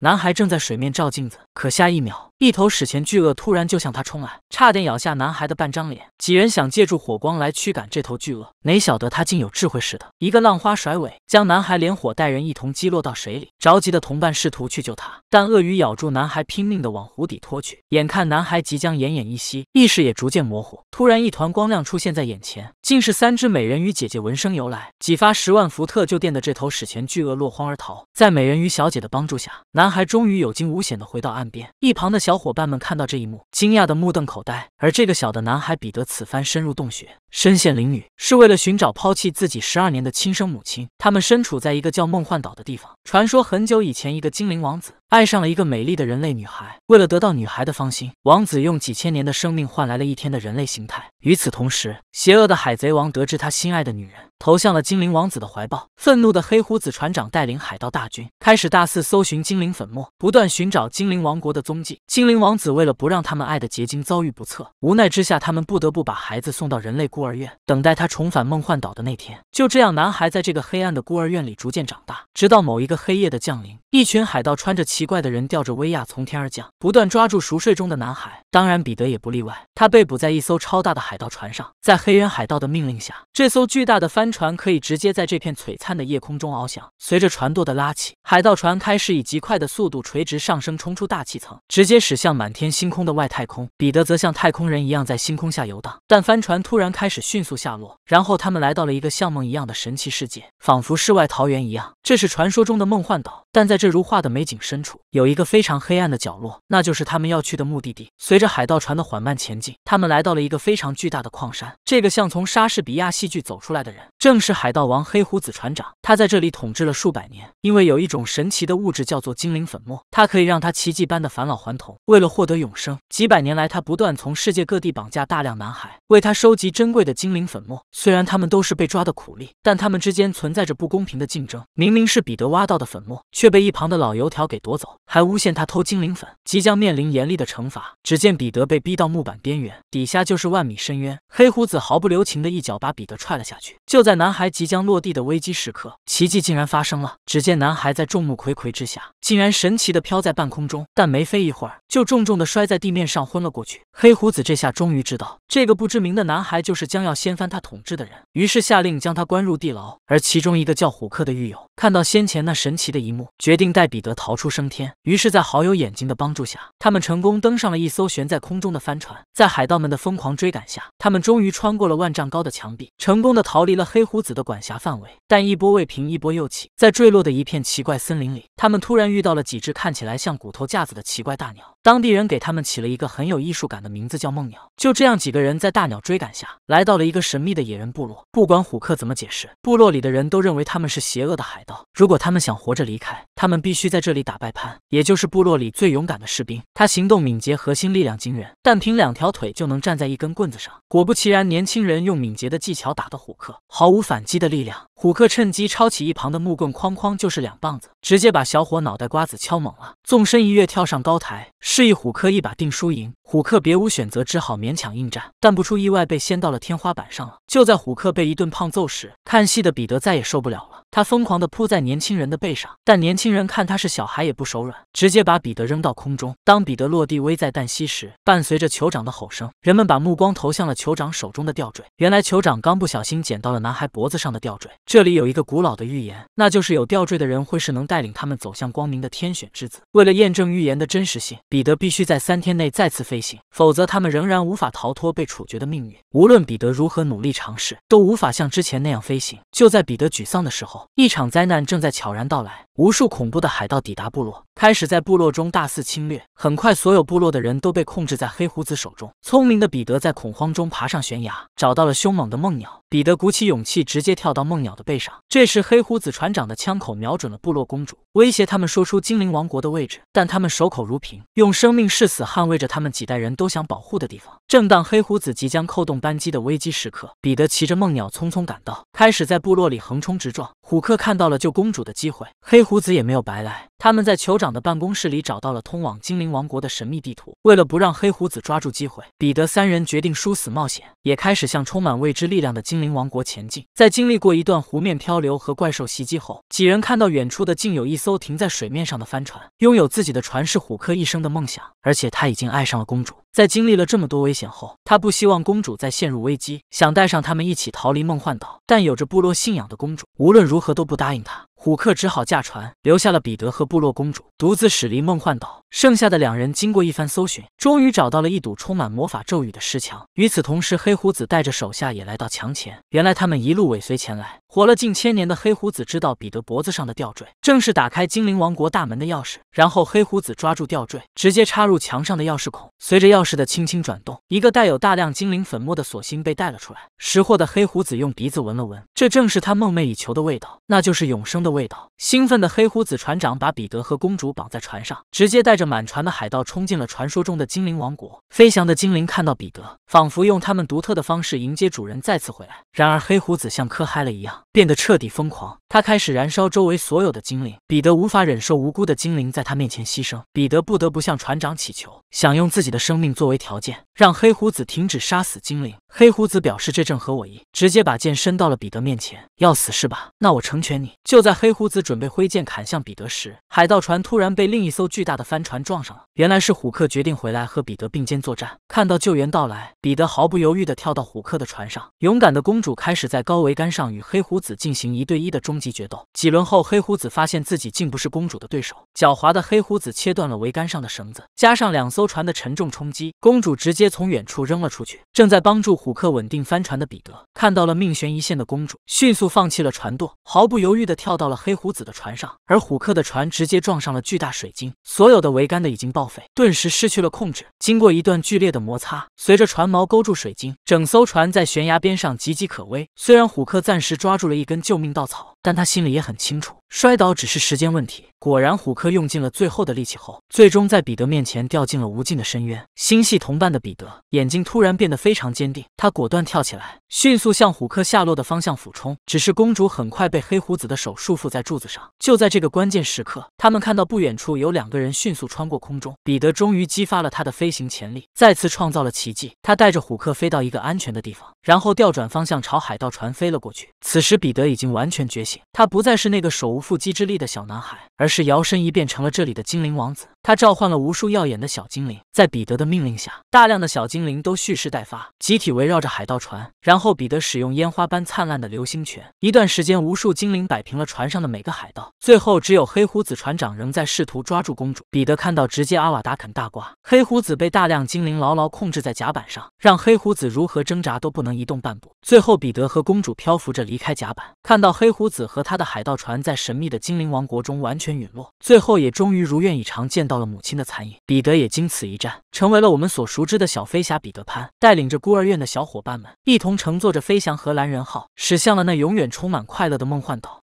男孩正在水面照镜子，可下一秒。一头史前巨鳄突然就向他冲来，差点咬下男孩的半张脸。几人想借助火光来驱赶这头巨鳄，哪晓得他竟有智慧似的，一个浪花甩尾，将男孩连火带人一同击落到水里。着急的同伴试图去救他，但鳄鱼咬住男孩，拼命的往湖底拖去。眼看男孩即将奄奄一息，意识也逐渐模糊，突然一团光亮出现在眼前，竟是三只美人鱼姐姐闻声游来，几发十万伏特就电的这头史前巨鳄落荒而逃。在美人鱼小姐的帮助下，男孩终于有惊无险的回到岸边，一旁的。小伙伴们看到这一幕，惊讶的目瞪口呆。而这个小的男孩彼得，此番深入洞穴，身陷囹圄，是为了寻找抛弃自己十二年的亲生母亲。他们身处在一个叫梦幻岛的地方。传说很久以前，一个精灵王子。爱上了一个美丽的人类女孩，为了得到女孩的芳心，王子用几千年的生命换来了一天的人类形态。与此同时，邪恶的海贼王得知他心爱的女人投向了精灵王子的怀抱，愤怒的黑胡子船长带领海盗大军开始大肆搜寻精灵粉末，不断寻找精灵王国的踪迹。精灵王子为了不让他们爱的结晶遭遇不测，无奈之下他们不得不把孩子送到人类孤儿院，等待他重返梦幻岛的那天。就这样，男孩在这个黑暗的孤儿院里逐渐长大，直到某一个黑夜的降临，一群海盗穿着。奇怪的人吊着威亚从天而降，不断抓住熟睡中的男孩，当然彼得也不例外。他被捕在一艘超大的海盗船上，在黑人海盗的命令下，这艘巨大的帆船可以直接在这片璀璨的夜空中翱翔。随着船舵的拉起，海盗船开始以极快的速度垂直上升，冲出大气层，直接驶向满天星空的外太空。彼得则像太空人一样在星空下游荡。但帆船突然开始迅速下落，然后他们来到了一个像梦一样的神奇世界，仿佛世外桃源一样。这是传说中的梦幻岛，但在这如画的美景深处。有一个非常黑暗的角落，那就是他们要去的目的地。随着海盗船的缓慢前进，他们来到了一个非常巨大的矿山。这个像从莎士比亚戏剧走出来的人，正是海盗王黑胡子船长。他在这里统治了数百年，因为有一种神奇的物质叫做精灵粉末，它可以让他奇迹般的返老还童。为了获得永生，几百年来他不断从世界各地绑架大量男孩，为他收集珍贵的精灵粉末。虽然他们都是被抓的苦力，但他们之间存在着不公平的竞争。明明是彼得挖到的粉末，却被一旁的老油条给夺。走，还诬陷他偷精灵粉，即将面临严厉的惩罚。只见彼得被逼到木板边缘，底下就是万米深渊。黑胡子毫不留情的一脚把彼得踹了下去。就在男孩即将落地的危机时刻，奇迹竟然发生了。只见男孩在众目睽睽之下，竟然神奇的飘在半空中。但没飞一会儿，就重重的摔在地面上，昏了过去。黑胡子这下终于知道，这个不知名的男孩就是将要掀翻他统治的人。于是下令将他关入地牢。而其中一个叫虎克的狱友，看到先前那神奇的一幕，决定带彼得逃出生。天，于是，在好友眼睛的帮助下，他们成功登上了一艘悬在空中的帆船。在海盗们的疯狂追赶下，他们终于穿过了万丈高的墙壁，成功的逃离了黑胡子的管辖范围。但一波未平，一波又起。在坠落的一片奇怪森林里，他们突然遇到了几只看起来像骨头架子的奇怪大鸟。当地人给他们起了一个很有艺术感的名字，叫梦鸟。就这样，几个人在大鸟追赶下，来到了一个神秘的野人部落。不管虎克怎么解释，部落里的人都认为他们是邪恶的海盗。如果他们想活着离开，他们必须在这里打败潘，也就是部落里最勇敢的士兵。他行动敏捷，核心力量惊人，但凭两条腿就能站在一根棍子上。果不其然，年轻人用敏捷的技巧打得虎克毫无反击的力量。虎克趁机抄起一旁的木棍，哐哐就是两棒子，直接把小伙脑袋瓜子敲懵了。纵身一跃，跳上高台，示意虎克一把定输赢。虎克别无选择，只好勉强应战，但不出意外被掀到了天花板上了。就在虎克被一顿胖揍时，看戏的彼得再也受不了了，他疯狂地扑在年轻人的背上，但年轻人看他是小孩也不手软，直接把彼得扔到空中。当彼得落地危在旦夕时，伴随着酋长的吼声，人们把目光投向了酋长手中的吊坠。原来酋长刚不小心捡到了男孩脖子上的吊坠。这里有一个古老的预言，那就是有吊坠的人会是能带领他们走向光明的天选之子。为了验证预言的真实性，彼得必须在三天内再次飞行，否则他们仍然无法逃脱被处决的命运。无论彼得如何努力尝试，都无法像之前那样飞行。就在彼得沮丧的时候，一场灾难正在悄然到来。无数恐怖的海盗抵达部落，开始在部落中大肆侵略。很快，所有部落的人都被控制在黑胡子手中。聪明的彼得在恐慌中爬上悬崖，找到了凶猛的梦鸟。彼得鼓起勇气，直接跳到梦鸟的背上。这时，黑胡子船长的枪口瞄准了部落公主，威胁他们说出精灵王国的位置。但他们守口如瓶，用生命誓死捍卫着他们几代人都想保护的地方。正当黑胡子即将扣动扳机的危机时刻，彼得骑着梦鸟匆匆赶到，开始在部落里横冲直撞。虎克看到了救公主的机会，黑胡子也没有白来。他们在酋长的办公室里找到了通往精灵王国的神秘地图。为了不让黑胡子抓住机会，彼得三人决定殊死冒险，也开始向充满未知力量的精灵王国前进。在经历过一段湖面漂流和怪兽袭击后，几人看到远处的竟有一艘停在水面上的帆船。拥有自己的船是虎克一生的梦想，而且他已经爱上了公主。在经历了这么多危险后，他不希望公主再陷入危机，想带上他们一起逃离梦幻岛。但有着部落信仰的公主无论如何都不答应他。虎克只好驾船，留下了彼得和部落公主，独自驶离梦幻岛。剩下的两人经过一番搜寻，终于找到了一堵充满魔法咒语的石墙。与此同时，黑胡子带着手下也来到墙前。原来他们一路尾随前来。活了近千年的黑胡子知道彼得脖子上的吊坠正是打开精灵王国大门的钥匙，然后黑胡子抓住吊坠，直接插入墙上的钥匙孔。随着钥匙的轻轻转动，一个带有大量精灵粉末的锁芯被带了出来。识货的黑胡子用鼻子闻了闻，这正是他梦寐以求的味道，那就是永生的味道。兴奋的黑胡子船长把彼得和公主绑在船上，直接带着满船的海盗冲进了传说中的精灵王国。飞翔的精灵看到彼得，仿佛用他们独特的方式迎接主人再次回来。然而黑胡子像嗑嗨了一样。变得彻底疯狂。他开始燃烧周围所有的精灵，彼得无法忍受无辜的精灵在他面前牺牲，彼得不得不向船长祈求，想用自己的生命作为条件，让黑胡子停止杀死精灵。黑胡子表示这正合我意，直接把剑伸到了彼得面前，要死是吧？那我成全你。就在黑胡子准备挥剑砍向彼得时，海盗船突然被另一艘巨大的帆船撞上了，原来是虎克决定回来和彼得并肩作战。看到救援到来，彼得毫不犹豫地跳到虎克的船上，勇敢的公主开始在高桅杆上与黑胡子进行一对一的中。级决斗几轮后，黑胡子发现自己竟不是公主的对手。狡猾的黑胡子切断了桅杆上的绳子，加上两艘船的沉重冲击，公主直接从远处扔了出去。正在帮助虎克稳定帆船的彼得看到了命悬一线的公主，迅速放弃了船舵，毫不犹豫地跳到了黑胡子的船上。而虎克的船直接撞上了巨大水晶，所有的桅杆的已经报废，顿时失去了控制。经过一段剧烈的摩擦，随着船锚勾住水晶，整艘船在悬崖边上岌岌可危。虽然虎克暂时抓住了一根救命稻草。但他心里也很清楚。摔倒只是时间问题。果然，虎克用尽了最后的力气后，最终在彼得面前掉进了无尽的深渊。心系同伴的彼得，眼睛突然变得非常坚定。他果断跳起来，迅速向虎克下落的方向俯冲。只是公主很快被黑胡子的手束缚在柱子上。就在这个关键时刻，他们看到不远处有两个人迅速穿过空中。彼得终于激发了他的飞行潜力，再次创造了奇迹。他带着虎克飞到一个安全的地方，然后调转方向朝海盗船飞了过去。此时，彼得已经完全觉醒，他不再是那个手。无缚鸡之力的小男孩，而是摇身一变成了这里的精灵王子。他召唤了无数耀眼的小精灵，在彼得的命令下，大量的小精灵都蓄势待发，集体围绕着海盗船。然后彼得使用烟花般灿烂的流星拳，一段时间，无数精灵摆平了船上的每个海盗。最后，只有黑胡子船长仍在试图抓住公主。彼得看到，直接阿瓦达啃大瓜。黑胡子被大量精灵牢牢控制在甲板上，让黑胡子如何挣扎都不能移动半步。最后，彼得和公主漂浮着离开甲板，看到黑胡子和他的海盗船在神秘的精灵王国中完全陨落。最后，也终于如愿以偿见到。到了母亲的残影，彼得也经此一战，成为了我们所熟知的小飞侠彼得潘，带领着孤儿院的小伙伴们，一同乘坐着飞翔荷兰人号，驶向了那永远充满快乐的梦幻岛。